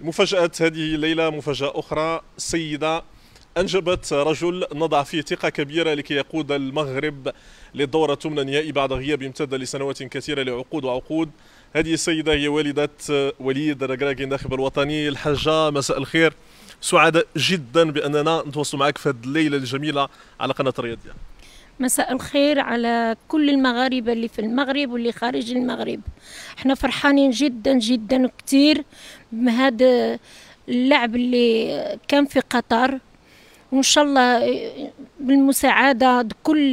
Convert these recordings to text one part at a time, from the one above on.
مفاجأة هذه الليلة مفاجأة أخرى سيدة أنجبت رجل نضع فيه ثقة كبيرة لكي يقود المغرب للدورة النهائي بعد غياب امتد لسنوات كثيرة لعقود وعقود هذه السيدة هي والدة وليد الركراكي الناخب الوطني الحاجة مساء الخير سعداء جدا بأننا نتواصل معك في هذه الليلة الجميلة على قناة الرياضية مساء الخير على كل المغاربة اللي في المغرب واللي خارج المغرب احنا فرحانين جدا جدا كتير بهذا اللعب اللي كان في قطر وان شاء الله بالمساعدة كل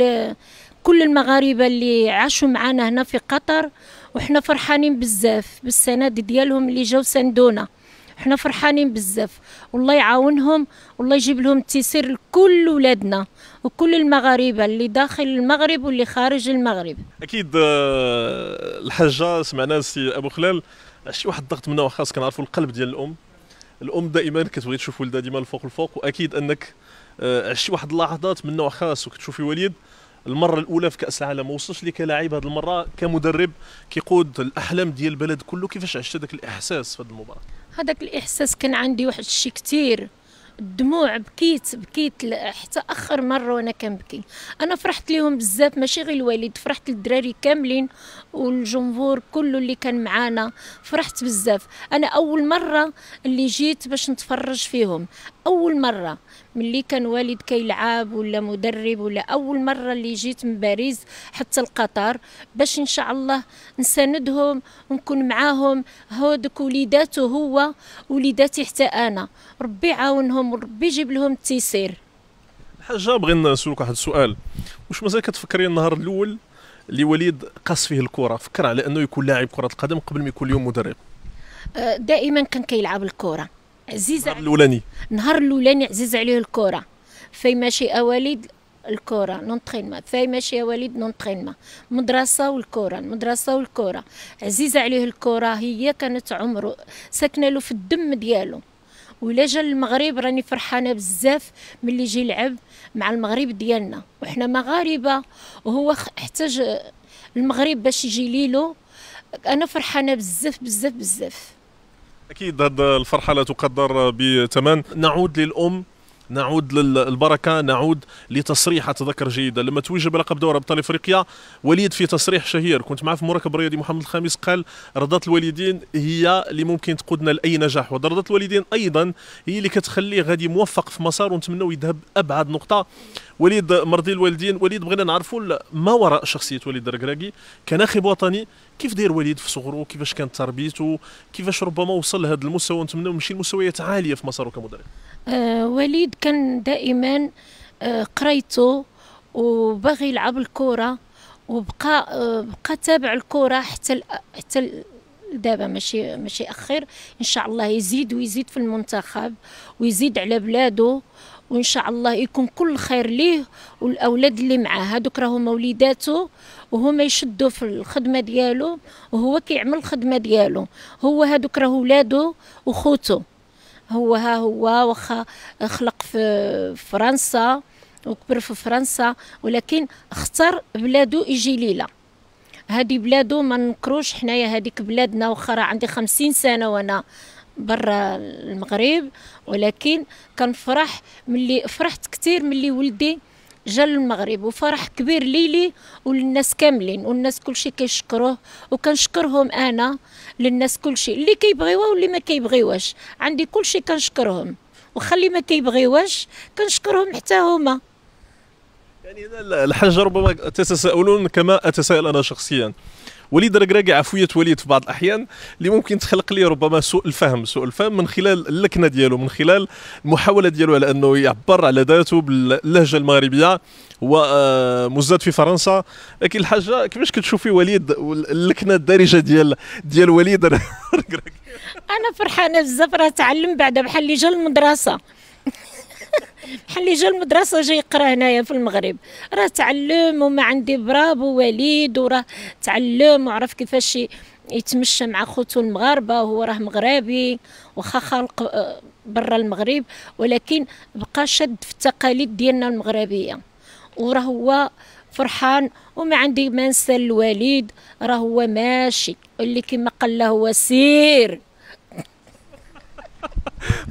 كل المغاربة اللي عاشوا معنا هنا في قطر وحنا فرحانين بزاف بالسند ديالهم اللي جاو ساندونا حنا فرحانين بزاف والله يعاونهم والله يجيب لهم التيسير لكل ولادنا وكل المغاربه اللي داخل المغرب واللي خارج المغرب اكيد آه، الحاجه سمعنا سي ابو خلال شي واحد الضغط منه وخاص كنعرفوا القلب ديال الام الام دائما كتبغي تشوف ولدها ديما الفوق الفوق واكيد انك عشتي آه، واحد اللحظات من نوع خاص وكتشوفي وليد المره الاولى في كاس العالم وصلش لي كلاعب هذه المره كمدرب كيقود الاحلام ديال البلد كله كيفاش عشت هذاك الاحساس في هذه المباراه هذاك الاحساس كان عندي واحد الشيء كثير الدموع بكيت بكيت حتى اخر مره وانا كنبكي انا فرحت ليهم بزاف ماشي غير الوالد فرحت للدراري كاملين والجمهور كله اللي كان معانا فرحت بزاف انا اول مره اللي جيت باش نتفرج فيهم اول مره ملي كان والد كيلعب ولا مدرب ولا اول مره اللي جيت من باريس حتى القطر باش ان شاء الله نساندهم ونكون معاهم هودك وليداته هو وليداتي حتى انا ربي يعاونهم لهم وربي يجيب لهم التيسير حاجه بغينا نسولك واحد السؤال واش مازال كتفكري النهار الاول اللي وليد قاس فيه الكره فكر على انه يكون لاعب كره القدم قبل ما يكون اليوم مدرب أه، دائما كان كيلعب الكره عزيز النهار الاولاني النهار الاولاني عزيز عليه الكره في ماشي وليد الكره لونطرينمون فاي ماشي اواليد وليد لونطرينمون مدرسه والكره المدرسه والكره عزيزه عليه الكره هي كانت عمره ساكنه له في الدم ديالو ولا جا المغرب راني فرحانه بزاف ملي يجي يلعب مع المغرب ديالنا وحنا مغاربه وهو احتاج المغرب باش يجي ليلو انا فرحانه بزاف بزاف بزاف اكيد هذه الفرحه لا تقدر بثمن نعود للام نعود للبركه نعود لتصريح اتذكر جيدا لما توج بلقب دوري ابطال افريقيا وليد في تصريح شهير كنت معاه في المراكب الرياضي محمد الخامس قال رضاة الوالدين هي اللي ممكن تقودنا لاي نجاح ورضات الوالدين ايضا هي اللي كتخليه غادي موفق في مسار ونتمنوا يذهب ابعد نقطه وليد مرضي الوالدين وليد بغينا نعرفوا ما وراء شخصيه وليد الركراكي كناخب وطني كيف داير وليد في صغره كيفاش كانت تربيته كيفاش ربما وصل لهذا المستوى ونتمنى يمشي لمستويات عاليه في مساره كمدرب آه وليد كان دائما آه قريته وباغي يلعب الكره وبقى آه بقى تابع الكره حتى حتى دابا ماشي ماشي اخر ان شاء الله يزيد ويزيد في المنتخب ويزيد على بلاده وان شاء الله يكون كل خير ليه والاولاد اللي معاه هذوك راهم وليداتو وهما يشدوا في الخدمه ديالو وهو كيعمل الخدمه ديالو هو هذوك راه ولادو وخوته هو ها هو واخا خلق في فرنسا وكبر في فرنسا ولكن اختار بلادو يجي ليلى هذه بلادو ما نكروش حنايا هذيك بلادنا واخا عندي خمسين سنه وانا برا المغرب ولكن كنفرح ملي فرحت كثير ملي ولدي جا للمغرب وفرح كبير ليلي وللناس كاملين والناس كلشي كيشكروه وكنشكرهم انا للناس كلشي اللي كيبغيوها واللي ما كيبغيوهاش عندي كلشي كنشكرهم وخلي ما كيبغيوهاش كنشكرهم حتى هما يعني الحاجه ربما تتساءلون كما اتساءل انا شخصيا وليد راكراكي عفويه وليد في بعض الاحيان اللي ممكن تخلق لي ربما سوء الفهم سوء الفهم من خلال اللكنه ديالو من خلال المحاوله ديالو على انه يعبر على ذاته باللهجه المغربيه هو آه، في فرنسا لكن الحاجه كيفاش كتشوفي وليد اللكنه الدارجه ديال ديال وليد ركراكي انا فرحانه بزاف راه تعلم بعدا بحال اللي جا المدرسه بحال اللي جا المدرسه جاي يقرا هنايا في المغرب راه تعلم وما عندي براب وليد وراه تعلم وعرف كيفاش يتمشى مع خوتو المغاربه وهو راه مغربي وخا خلق آه، برا المغرب ولكن بقى شاد في التقاليد ديالنا المغربيه وراه هو فرحان وما عندي ما نسى الوليد راه هو ماشي اللي كما قال له هو سير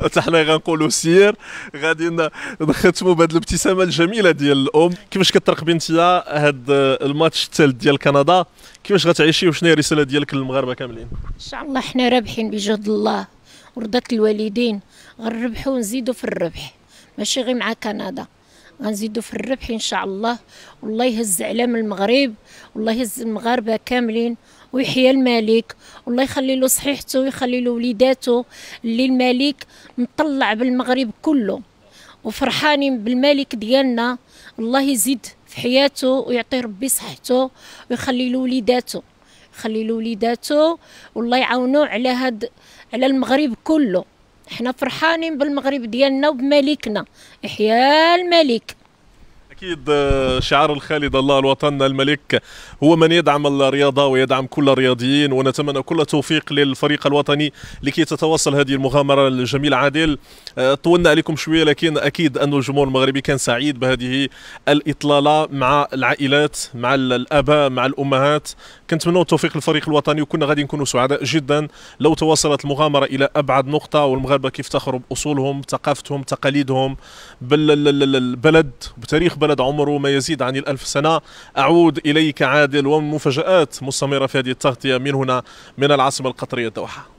حتى حنا غنقولوا سير غادي نختموا بهذه الابتسامه الجميله ديال الام كيفاش كترقبي انت هذا الماتش الثالث ديال كندا كيفاش غتعيشي وشنو هي الرساله ديالك للمغاربه كاملين ان شاء الله حنا رابحين بجهد الله ورضات الوالدين غنربحوا ونزيدوا في الربح ماشي غير مع كندا غنزيدوا في الربح ان شاء الله والله يهز اعلام المغرب والله يهز المغاربه كاملين ويحيى الملك والله يخلي له صحيحته ويخلي له وليداته اللي الملك مطلع بالمغرب كله وفرحانين بالملك ديالنا الله يزيد في حياته ويعطي ربي صحته ويخلي له وليداته يخلي له وليداته والله يعاونو على هاد على المغرب كله حنا فرحانين بالمغرب ديالنا وبملكنا يحيى الملك اكيد آه، شعار الخالد الله الوطن الملك هو من يدعم الرياضه ويدعم كل الرياضيين ونتمنى كل التوفيق للفريق الوطني لكي تتواصل هذه المغامره الجميله عادل آه، طولنا عليكم شويه لكن اكيد ان الجمهور المغربي كان سعيد بهذه الاطلاله مع العائلات مع الاباء مع الامهات كنتمنوا التوفيق للفريق الوطني وكنا غادي نكونوا سعداء جدا لو تواصلت المغامره الى ابعد نقطه والمغاربه كيفتخروا باصولهم ثقافتهم تقاليدهم بالبلد بتاريخ بلد الولد عمره ما يزيد عن الألف سنة أعود إليك عادل ومن مفاجآت مستمرة في هذه التغطية من هنا من العاصمة القطرية الدوحة